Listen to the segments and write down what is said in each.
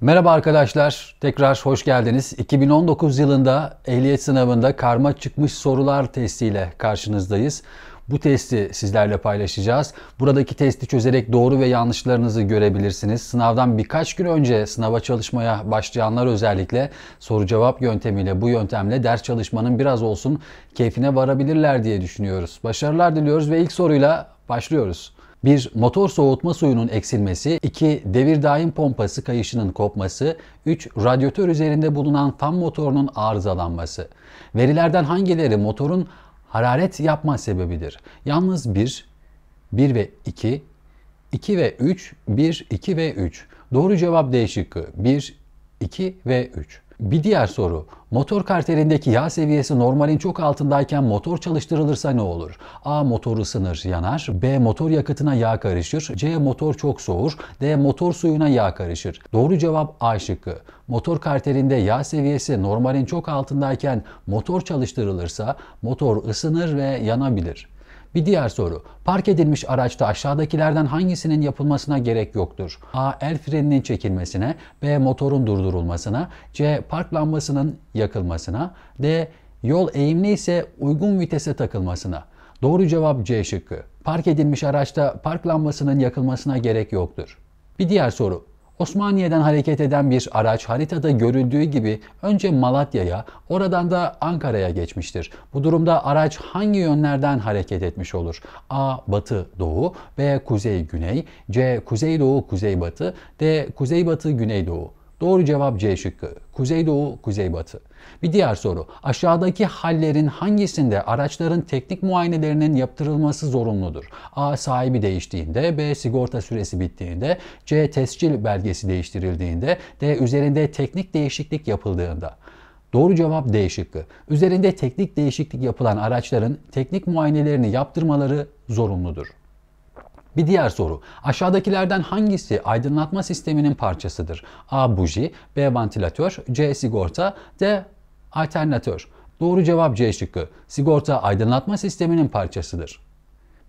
Merhaba arkadaşlar, tekrar hoş geldiniz. 2019 yılında ehliyet sınavında karma çıkmış sorular testiyle karşınızdayız. Bu testi sizlerle paylaşacağız. Buradaki testi çözerek doğru ve yanlışlarınızı görebilirsiniz. Sınavdan birkaç gün önce sınava çalışmaya başlayanlar özellikle soru cevap yöntemiyle bu yöntemle ders çalışmanın biraz olsun keyfine varabilirler diye düşünüyoruz. Başarılar diliyoruz ve ilk soruyla başlıyoruz. 1. Motor soğutma suyunun eksilmesi. 2. Devir daim pompası kayışının kopması. 3. Radyatör üzerinde bulunan fan motorunun arızalanması. Verilerden hangileri motorun hararet yapma sebebidir? Yalnız 1, 1 ve 2, 2 ve 3, 1, 2 ve 3. Doğru cevap D şıkkı. 1, 2 ve 3. Bir diğer soru. Motor karterindeki yağ seviyesi normalin çok altındayken motor çalıştırılırsa ne olur? A. Motor ısınır, yanar. B. Motor yakıtına yağ karışır. C. Motor çok soğur. D. Motor suyuna yağ karışır. Doğru cevap A şıkkı. Motor karterinde yağ seviyesi normalin çok altındayken motor çalıştırılırsa motor ısınır ve yanabilir. Bir diğer soru. Park edilmiş araçta aşağıdakilerden hangisinin yapılmasına gerek yoktur? A. El freninin çekilmesine, B. Motorun durdurulmasına, C. Park lambasının yakılmasına, D. Yol eğimli ise uygun vitese takılmasına. Doğru cevap C şıkkı. Park edilmiş araçta park lambasının yakılmasına gerek yoktur. Bir diğer soru. Osmaniye'den hareket eden bir araç haritada görüldüğü gibi önce Malatya'ya, oradan da Ankara'ya geçmiştir. Bu durumda araç hangi yönlerden hareket etmiş olur? A. Batı Doğu B. Kuzey Güney C. Kuzey Doğu Kuzey Batı D. Kuzey Batı Güney Doğu Doğru cevap C şıkkı. Kuzeydoğu, kuzeybatı. Bir diğer soru. Aşağıdaki hallerin hangisinde araçların teknik muayenelerinin yaptırılması zorunludur? A. Sahibi değiştiğinde, B. Sigorta süresi bittiğinde, C. Tescil belgesi değiştirildiğinde, D. Üzerinde teknik değişiklik yapıldığında. Doğru cevap D şıkkı. Üzerinde teknik değişiklik yapılan araçların teknik muayenelerini yaptırmaları zorunludur. Bir diğer soru. Aşağıdakilerden hangisi aydınlatma sisteminin parçasıdır? A. Buji, B. Ventilatör, C. Sigorta, D. Alternatör. Doğru cevap C şıkkı. Sigorta aydınlatma sisteminin parçasıdır.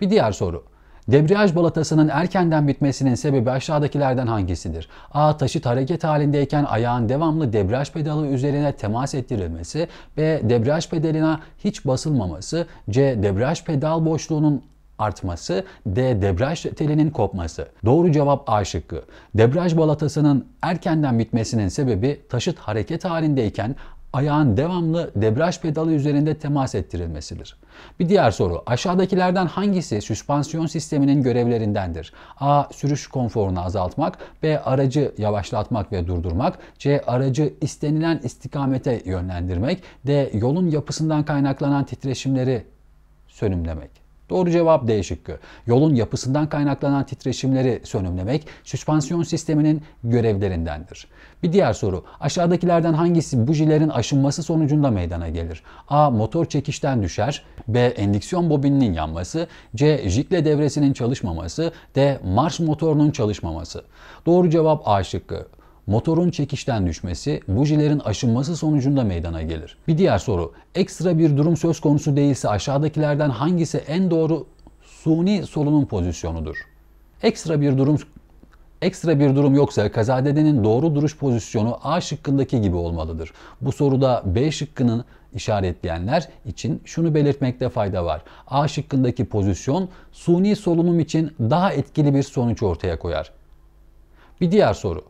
Bir diğer soru. Debriyaj balatasının erkenden bitmesinin sebebi aşağıdakilerden hangisidir? A. Taşıt hareket halindeyken ayağın devamlı debriyaj pedalı üzerine temas ettirilmesi. B. Debriyaj pedalına hiç basılmaması. C. Debriyaj pedal boşluğunun artması, D. Debraj telinin kopması. Doğru cevap A şıkkı. Debraj balatasının erkenden bitmesinin sebebi taşıt hareket halindeyken ayağın devamlı debraj pedalı üzerinde temas ettirilmesidir. Bir diğer soru. Aşağıdakilerden hangisi süspansiyon sisteminin görevlerindendir? A. Sürüş konforunu azaltmak. B. Aracı yavaşlatmak ve durdurmak. C. Aracı istenilen istikamete yönlendirmek. D. Yolun yapısından kaynaklanan titreşimleri sönümlemek. Doğru cevap D şıkkı. Yolun yapısından kaynaklanan titreşimleri sönümlemek süspansiyon sisteminin görevlerindendir. Bir diğer soru. Aşağıdakilerden hangisi bujilerin aşınması sonucunda meydana gelir? A. Motor çekişten düşer. B. Endüksiyon bobininin yanması. C. Jikle devresinin çalışmaması. D. Marş motorunun çalışmaması. Doğru cevap A şıkkı motorun çekişten düşmesi, bujilerin aşınması sonucunda meydana gelir. Bir diğer soru, ekstra bir durum söz konusu değilse aşağıdakilerden hangisi en doğru suni solunum pozisyonudur? Ekstra bir durum Ekstra bir durum yoksa kazadedenin doğru duruş pozisyonu A şıkkındaki gibi olmalıdır. Bu soruda B şıkkının işaretleyenler için şunu belirtmekte fayda var. A şıkkındaki pozisyon suni solunum için daha etkili bir sonuç ortaya koyar. Bir diğer soru.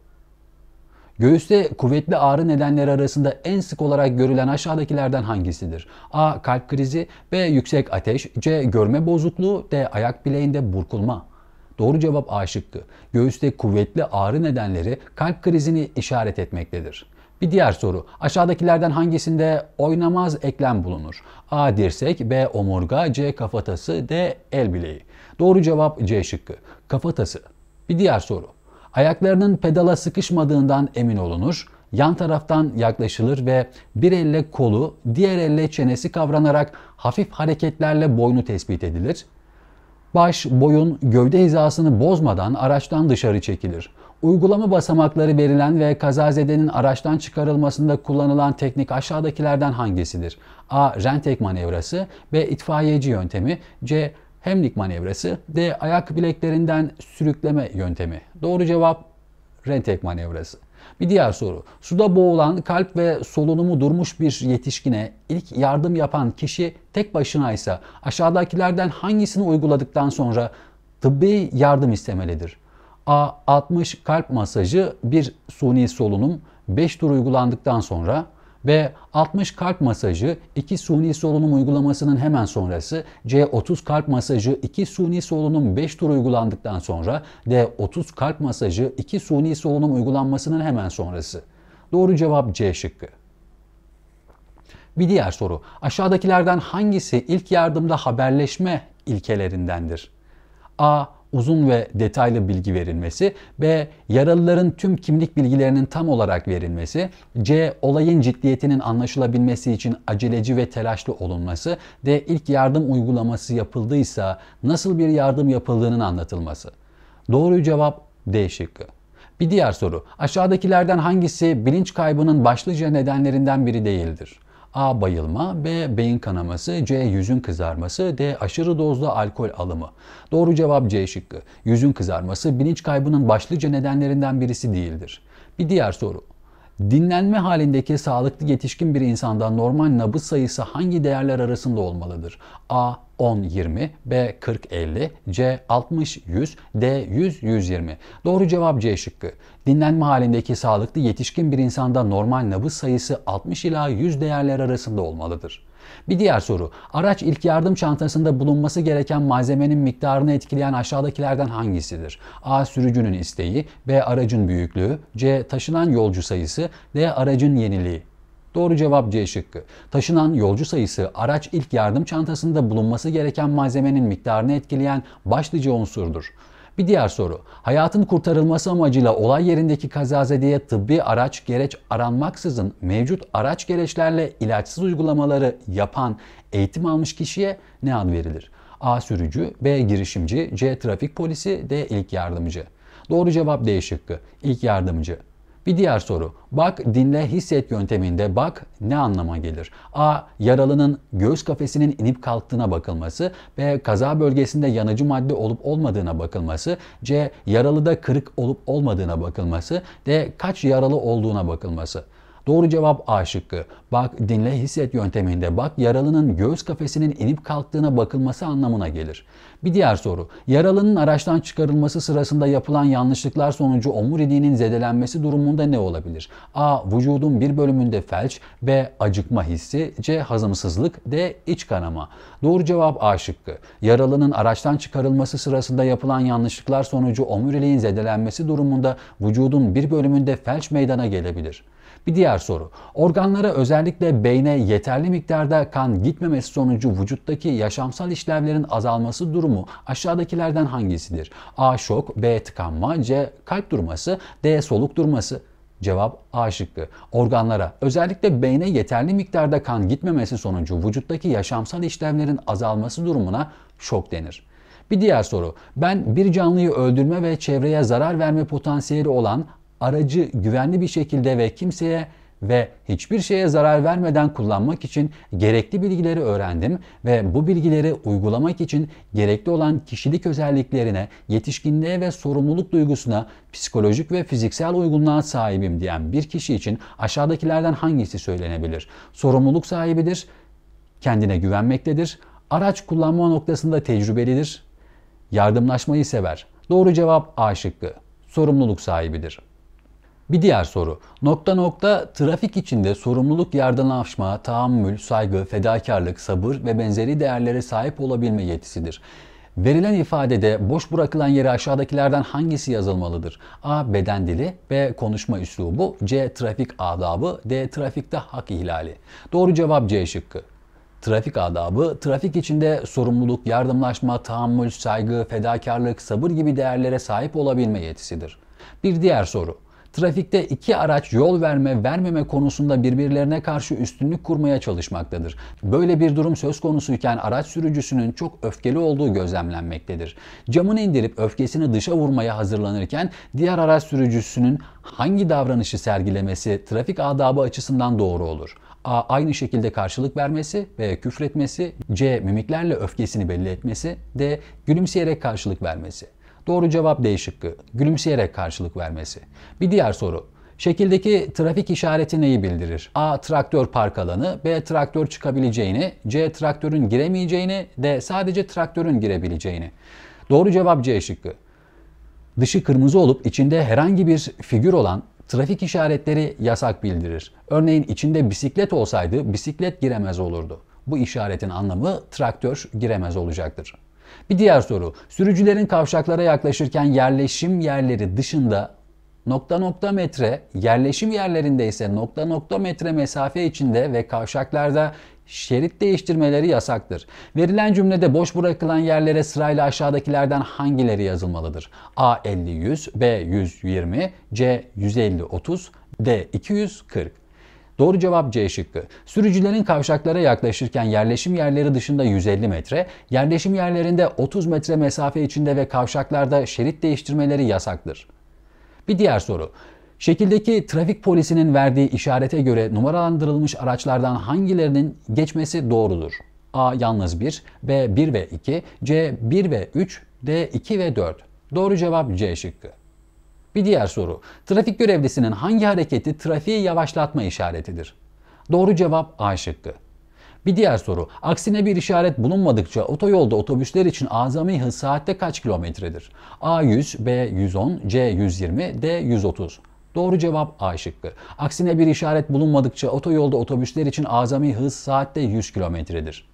Göğüste kuvvetli ağrı nedenleri arasında en sık olarak görülen aşağıdakilerden hangisidir? A. Kalp krizi B. Yüksek ateş C. Görme bozukluğu D. Ayak bileğinde burkulma Doğru cevap A şıkkı. Göğüste kuvvetli ağrı nedenleri kalp krizini işaret etmektedir. Bir diğer soru. Aşağıdakilerden hangisinde oynamaz eklem bulunur? A. Dirsek, B. Omurga, C. Kafatası, D. El bileği. Doğru cevap C şıkkı. Kafatası. Bir diğer soru. Ayaklarının pedala sıkışmadığından emin olunur. Yan taraftan yaklaşılır ve bir elle kolu, diğer elle çenesi kavranarak hafif hareketlerle boynu tespit edilir. Baş, boyun, gövde hizasını bozmadan araçtan dışarı çekilir. Uygulama basamakları verilen ve kazazedenin araçtan çıkarılmasında kullanılan teknik aşağıdakilerden hangisidir? A. Rentek manevrası B. itfaiyeci yöntemi C. Hemlik manevrası. D. Ayak bileklerinden sürükleme yöntemi. Doğru cevap rentek manevrası. Bir diğer soru. Suda boğulan, kalp ve solunumu durmuş bir yetişkine ilk yardım yapan kişi tek başına ise aşağıdakilerden hangisini uyguladıktan sonra tıbbi yardım istemelidir? A. 60 kalp masajı, bir suni solunum, 5 tur uygulandıktan sonra ve 60 kalp masajı 2 suni solunum uygulamasının hemen sonrası, C30 kalp masajı 2 suni solunum 5 tur uygulandıktan sonra, D30 kalp masajı 2 suni solunum uygulanmasının hemen sonrası. Doğru cevap C şıkkı. Bir diğer soru. Aşağıdakilerden hangisi ilk yardımda haberleşme ilkelerindendir? A uzun ve detaylı bilgi verilmesi. B. Yaralıların tüm kimlik bilgilerinin tam olarak verilmesi. C. Olayın ciddiyetinin anlaşılabilmesi için aceleci ve telaşlı olunması. D. ilk yardım uygulaması yapıldıysa nasıl bir yardım yapıldığının anlatılması. Doğru cevap D şıkkı. Bir diğer soru. Aşağıdakilerden hangisi bilinç kaybının başlıca nedenlerinden biri değildir? A. Bayılma, B. Beyin kanaması, C. Yüzün kızarması, D. Aşırı dozda alkol alımı. Doğru cevap C şıkkı. Yüzün kızarması bilinç kaybının başlıca nedenlerinden birisi değildir. Bir diğer soru. Dinlenme halindeki sağlıklı yetişkin bir insanda normal nabız sayısı hangi değerler arasında olmalıdır? A 10-20, B 40-50, C 60-100, D 100-120. Doğru cevap C şıkkı. Dinlenme halindeki sağlıklı yetişkin bir insanda normal nabız sayısı 60 ila 100 değerler arasında olmalıdır. Bir diğer soru. Araç ilk yardım çantasında bulunması gereken malzemenin miktarını etkileyen aşağıdakilerden hangisidir? A. Sürücünün isteği, B. Aracın büyüklüğü, C. Taşınan yolcu sayısı, D. Aracın yeniliği. Doğru cevap C şıkkı. Taşınan yolcu sayısı araç ilk yardım çantasında bulunması gereken malzemenin miktarını etkileyen başlıca unsurdur. Bir diğer soru. Hayatın kurtarılması amacıyla olay yerindeki kazazedeye tıbbi araç gereç aranmaksızın mevcut araç gereçlerle ilaçsız uygulamaları yapan eğitim almış kişiye ne ad verilir? A. Sürücü, B. Girişimci, C. Trafik polisi, D. ilk yardımcı. Doğru cevap D şıkkı. İlk yardımcı. Bir diğer soru. Bak, dinle, hisset yönteminde bak ne anlama gelir? A. Yaralının göğüs kafesinin inip kalktığına bakılması. B. Kaza bölgesinde yanıcı madde olup olmadığına bakılması. C. Yaralıda kırık olup olmadığına bakılması. D. Kaç yaralı olduğuna bakılması. Doğru cevap A şıkkı. Bak, dinle, hisset yönteminde bak yaralının göğüs kafesinin inip kalktığına bakılması anlamına gelir. Bir diğer soru. Yaralının araçtan çıkarılması sırasında yapılan yanlışlıklar sonucu omuriliğinin zedelenmesi durumunda ne olabilir? A. Vücudun bir bölümünde felç. B. Acıkma hissi. C. Hazımsızlık. D. iç kanama. Doğru cevap A şıkkı. Yaralının araçtan çıkarılması sırasında yapılan yanlışlıklar sonucu omuriliğin zedelenmesi durumunda vücudun bir bölümünde felç meydana gelebilir. Bir diğer soru. Organlara özellikle beyne yeterli miktarda kan gitmemesi sonucu vücuttaki yaşamsal işlevlerin azalması durumunda Doğru mu? Aşağıdakilerden hangisidir? A. Şok, B. Tıkanma, C. Kalp durması, D. Soluk durması. Cevap A şıkkı. Organlara, özellikle beyne yeterli miktarda kan gitmemesi sonucu vücuttaki yaşamsal işlemlerin azalması durumuna şok denir. Bir diğer soru. Ben bir canlıyı öldürme ve çevreye zarar verme potansiyeli olan aracı güvenli bir şekilde ve kimseye ve hiçbir şeye zarar vermeden kullanmak için gerekli bilgileri öğrendim ve bu bilgileri uygulamak için gerekli olan kişilik özelliklerine, yetişkinliğe ve sorumluluk duygusuna psikolojik ve fiziksel uygunluğa sahibim diyen bir kişi için aşağıdakilerden hangisi söylenebilir? Sorumluluk sahibidir, kendine güvenmektedir, araç kullanma noktasında tecrübelidir, yardımlaşmayı sever. Doğru cevap A şıkkı. Sorumluluk sahibidir. Bir diğer soru. Nokta nokta trafik içinde sorumluluk yardımlaşma, tahammül, saygı, fedakarlık, sabır ve benzeri değerlere sahip olabilme yetisidir. Verilen ifadede boş bırakılan yere aşağıdakilerden hangisi yazılmalıdır? A. Beden dili B. Konuşma üslubu C. Trafik adabı D. Trafikte hak ihlali Doğru cevap C şıkkı. Trafik adabı, trafik içinde sorumluluk, yardımlaşma, tahammül, saygı, fedakarlık, sabır gibi değerlere sahip olabilme yetisidir. Bir diğer soru trafikte iki araç yol verme vermeme konusunda birbirlerine karşı üstünlük kurmaya çalışmaktadır. Böyle bir durum söz konusuyken araç sürücüsünün çok öfkeli olduğu gözlemlenmektedir. Camını indirip öfkesini dışa vurmaya hazırlanırken diğer araç sürücüsünün hangi davranışı sergilemesi trafik adabı açısından doğru olur? A. Aynı şekilde karşılık vermesi ve küfretmesi. C. Mimiklerle öfkesini belli etmesi. D. Gülümseyerek karşılık vermesi. Doğru cevap D şıkkı. Gülümseyerek karşılık vermesi. Bir diğer soru. Şekildeki trafik işareti neyi bildirir? A. Traktör park alanı, B. Traktör çıkabileceğini, C. Traktörün giremeyeceğini, D. Sadece traktörün girebileceğini. Doğru cevap C şıkkı. Dışı kırmızı olup içinde herhangi bir figür olan trafik işaretleri yasak bildirir. Örneğin içinde bisiklet olsaydı bisiklet giremez olurdu. Bu işaretin anlamı traktör giremez olacaktır. Bir diğer soru. Sürücülerin kavşaklara yaklaşırken yerleşim yerleri dışında nokta nokta metre, yerleşim yerlerinde ise nokta nokta metre mesafe içinde ve kavşaklarda şerit değiştirmeleri yasaktır. Verilen cümlede boş bırakılan yerlere sırayla aşağıdakilerden hangileri yazılmalıdır? A 50 100, B 120, C 150 30, D 240. Doğru cevap C şıkkı. Sürücülerin kavşaklara yaklaşırken yerleşim yerleri dışında 150 metre, yerleşim yerlerinde 30 metre mesafe içinde ve kavşaklarda şerit değiştirmeleri yasaktır. Bir diğer soru. Şekildeki trafik polisinin verdiği işarete göre numaralandırılmış araçlardan hangilerinin geçmesi doğrudur? A yalnız 1, B 1 ve 2, C 1 ve 3, D 2 ve 4. Doğru cevap C şıkkı. Bir diğer soru. Trafik görevlisinin hangi hareketi trafiği yavaşlatma işaretidir? Doğru cevap A şıkkı. Bir diğer soru. Aksine bir işaret bulunmadıkça otoyolda otobüsler için azami hız saatte kaç kilometredir? A 100, B 110, C 120, D 130. Doğru cevap A şıkkı. Aksine bir işaret bulunmadıkça otoyolda otobüsler için azami hız saatte 100 kilometredir.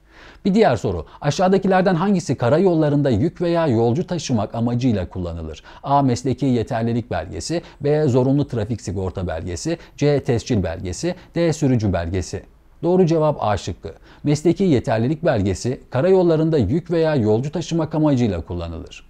Bir diğer soru. Aşağıdakilerden hangisi karayollarında yük veya yolcu taşımak amacıyla kullanılır? A. Mesleki yeterlilik belgesi. B. Zorunlu trafik sigorta belgesi. C. Tescil belgesi. D. Sürücü belgesi. Doğru cevap A şıkkı. Mesleki yeterlilik belgesi karayollarında yük veya yolcu taşımak amacıyla kullanılır.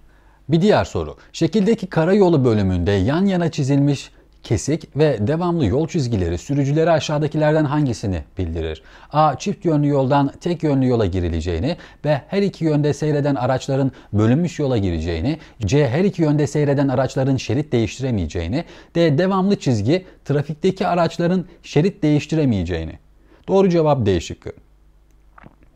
Bir diğer soru. Şekildeki karayolu bölümünde yan yana çizilmiş kesik ve devamlı yol çizgileri sürücülere aşağıdakilerden hangisini bildirir? A. Çift yönlü yoldan tek yönlü yola girileceğini. ve Her iki yönde seyreden araçların bölünmüş yola gireceğini. C. Her iki yönde seyreden araçların şerit değiştiremeyeceğini. D. Devamlı çizgi trafikteki araçların şerit değiştiremeyeceğini. Doğru cevap D şıkkı.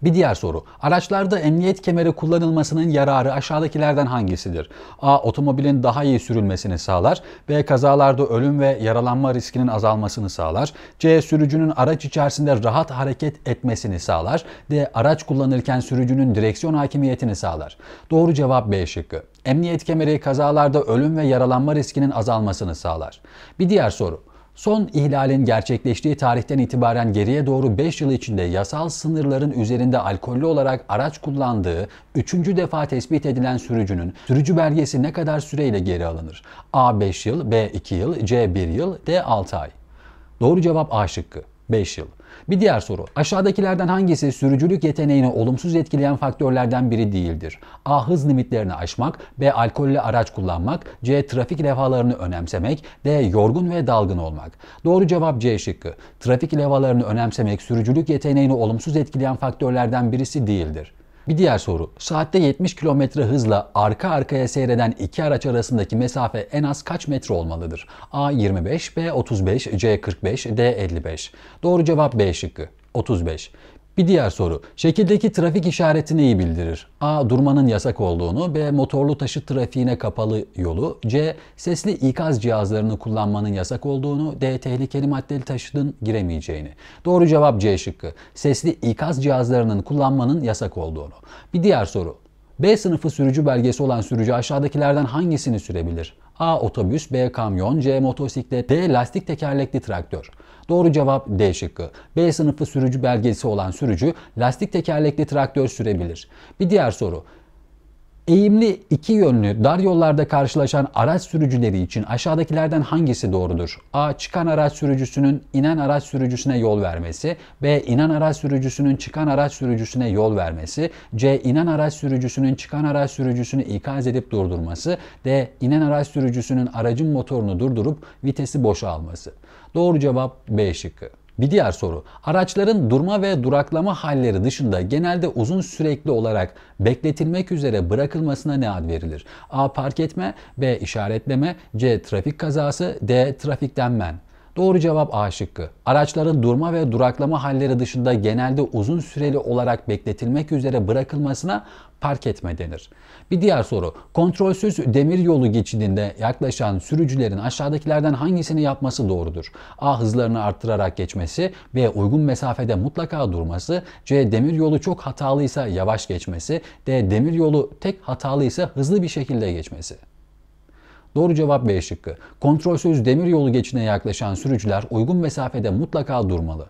Bir diğer soru. Araçlarda emniyet kemeri kullanılmasının yararı aşağıdakilerden hangisidir? A. Otomobilin daha iyi sürülmesini sağlar. B. Kazalarda ölüm ve yaralanma riskinin azalmasını sağlar. C. Sürücünün araç içerisinde rahat hareket etmesini sağlar. D. Araç kullanırken sürücünün direksiyon hakimiyetini sağlar. Doğru cevap B şıkkı. Emniyet kemeri kazalarda ölüm ve yaralanma riskinin azalmasını sağlar. Bir diğer soru. Son ihlalin gerçekleştiği tarihten itibaren geriye doğru 5 yıl içinde yasal sınırların üzerinde alkollü olarak araç kullandığı 3. defa tespit edilen sürücünün sürücü belgesi ne kadar süreyle geri alınır? A 5 yıl, B 2 yıl, C 1 yıl, D 6 ay. Doğru cevap A şıkkı. 5 yıl. Bir diğer soru. Aşağıdakilerden hangisi sürücülük yeteneğini olumsuz etkileyen faktörlerden biri değildir? A. Hız limitlerini aşmak. B. Alkollü araç kullanmak. C. Trafik levhalarını önemsemek. D. Yorgun ve dalgın olmak. Doğru cevap C şıkkı. Trafik levhalarını önemsemek sürücülük yeteneğini olumsuz etkileyen faktörlerden birisi değildir. Bir diğer soru. Saatte 70 km hızla arka arkaya seyreden iki araç arasındaki mesafe en az kaç metre olmalıdır? A 25, B 35, C 45, D 55. Doğru cevap B şıkkı. 35. Bir diğer soru. Şekildeki trafik işareti neyi bildirir? A. Durmanın yasak olduğunu. B. Motorlu taşıt trafiğine kapalı yolu. C. Sesli ikaz cihazlarını kullanmanın yasak olduğunu. D. Tehlikeli maddeli taşıtın giremeyeceğini. Doğru cevap C şıkkı. Sesli ikaz cihazlarının kullanmanın yasak olduğunu. Bir diğer soru. B sınıfı sürücü belgesi olan sürücü aşağıdakilerden hangisini sürebilir? A. Otobüs B. Kamyon C. Motosiklet D. Lastik tekerlekli traktör Doğru cevap D şıkkı. B sınıfı sürücü belgesi olan sürücü lastik tekerlekli traktör sürebilir. Bir diğer soru. Eğimli iki yönlü dar yollarda karşılaşan araç sürücüleri için aşağıdakilerden hangisi doğrudur? A. Çıkan araç sürücüsünün inen araç sürücüsüne yol vermesi. B. İnen araç sürücüsünün çıkan araç sürücüsüne yol vermesi. C. İnen araç sürücüsünün çıkan araç sürücüsünü ikaz edip durdurması. D. İnen araç sürücüsünün aracın motorunu durdurup vitesi boşa alması. Doğru cevap B şıkkı. Bir diğer soru. Araçların durma ve duraklama halleri dışında genelde uzun sürekli olarak bekletilmek üzere bırakılmasına ne ad verilir? A. Park etme B. işaretleme C. Trafik kazası D. Trafikten men. Doğru cevap A şıkkı. Araçların durma ve duraklama halleri dışında genelde uzun süreli olarak bekletilmek üzere bırakılmasına park etme denir. Bir diğer soru. Kontrolsüz demir yolu geçidinde yaklaşan sürücülerin aşağıdakilerden hangisini yapması doğrudur? A. Hızlarını arttırarak geçmesi. B. Uygun mesafede mutlaka durması. C. Demir yolu çok hatalıysa yavaş geçmesi. D. Demir yolu tek hatalıysa hızlı bir şekilde geçmesi. Doğru cevap B şıkkı. Kontrolsüz demiryolu geçine yaklaşan sürücüler uygun mesafede mutlaka durmalı.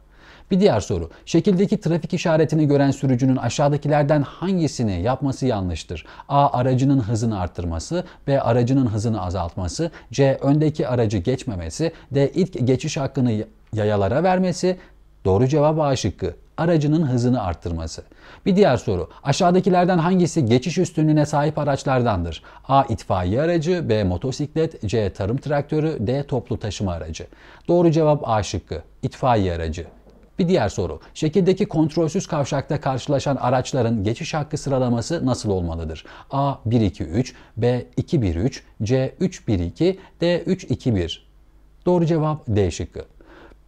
Bir diğer soru. Şekildeki trafik işaretini gören sürücünün aşağıdakilerden hangisini yapması yanlıştır? A. Aracının hızını arttırması. B. Aracının hızını azaltması. C. Öndeki aracı geçmemesi. D. ilk geçiş hakkını yayalara vermesi. Doğru cevap A şıkkı aracının hızını arttırması. Bir diğer soru. Aşağıdakilerden hangisi geçiş üstünlüğüne sahip araçlardandır? A. itfaiye aracı, B. motosiklet, C. tarım traktörü, D. toplu taşıma aracı. Doğru cevap A şıkkı. İtfaiye aracı. Bir diğer soru. Şekildeki kontrolsüz kavşakta karşılaşan araçların geçiş hakkı sıralaması nasıl olmalıdır? A 1 2 3, B 2 1 3, C 3 1 2, D 3 2 1. Doğru cevap D şıkkı.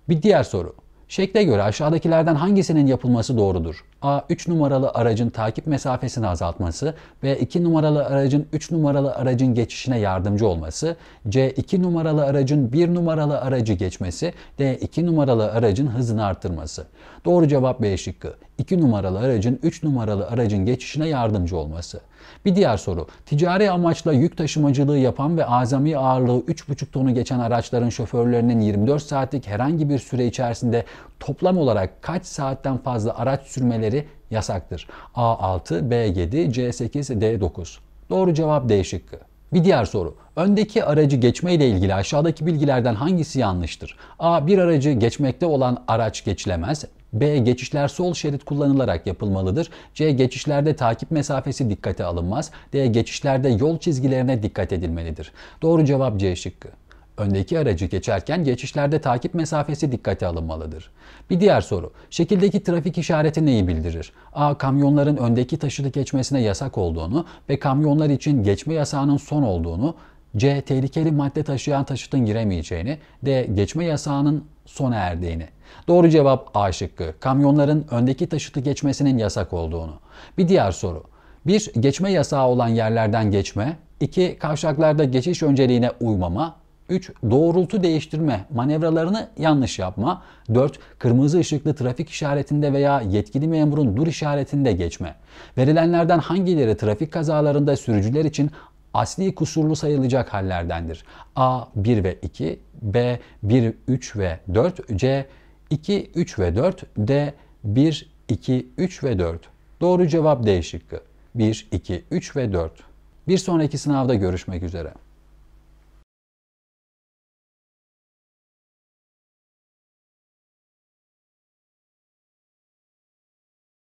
Bir diğer soru. Şekle göre aşağıdakilerden hangisinin yapılması doğrudur? A. 3 numaralı aracın takip mesafesini azaltması. ve 2 numaralı aracın 3 numaralı aracın geçişine yardımcı olması. C. 2 numaralı aracın 1 numaralı aracı geçmesi. D. 2 numaralı aracın hızını arttırması. Doğru cevap B şıkkı. 2 numaralı aracın 3 numaralı aracın geçişine yardımcı olması. Bir diğer soru. Ticari amaçla yük taşımacılığı yapan ve azami ağırlığı 3,5 tonu geçen araçların şoförlerinin 24 saatlik herhangi bir süre içerisinde toplam olarak kaç saatten fazla araç sürmeleri yasaktır? A6, B7, C8, D9. Doğru cevap D şıkkı. Bir diğer soru. Öndeki aracı geçme ile ilgili aşağıdaki bilgilerden hangisi yanlıştır? A. Bir aracı geçmekte olan araç geçilemez. B. Geçişler sol şerit kullanılarak yapılmalıdır. C. Geçişlerde takip mesafesi dikkate alınmaz. D. Geçişlerde yol çizgilerine dikkat edilmelidir. Doğru cevap C şıkkı. Öndeki aracı geçerken geçişlerde takip mesafesi dikkate alınmalıdır. Bir diğer soru. Şekildeki trafik işareti neyi bildirir? A. Kamyonların öndeki taşıtı geçmesine yasak olduğunu ve kamyonlar için geçme yasağının son olduğunu. C. Tehlikeli madde taşıyan taşıtın giremeyeceğini. D. Geçme yasağının sona erdiğini. Doğru cevap A şıkkı. Kamyonların öndeki taşıtı geçmesinin yasak olduğunu. Bir diğer soru. 1. Geçme yasağı olan yerlerden geçme. 2. Kavşaklarda geçiş önceliğine uymama. 3. Doğrultu değiştirme, manevralarını yanlış yapma. 4. Kırmızı ışıklı trafik işaretinde veya yetkili memurun dur işaretinde geçme. Verilenlerden hangileri trafik kazalarında sürücüler için asli kusurlu sayılacak hallerdendir. A 1 ve 2, B 1, 3 ve 4, C 2, 3 ve 4, D 1, 2, 3 ve 4. Doğru cevap D şıkkı. 1, 2, 3 ve 4. Bir sonraki sınavda görüşmek üzere.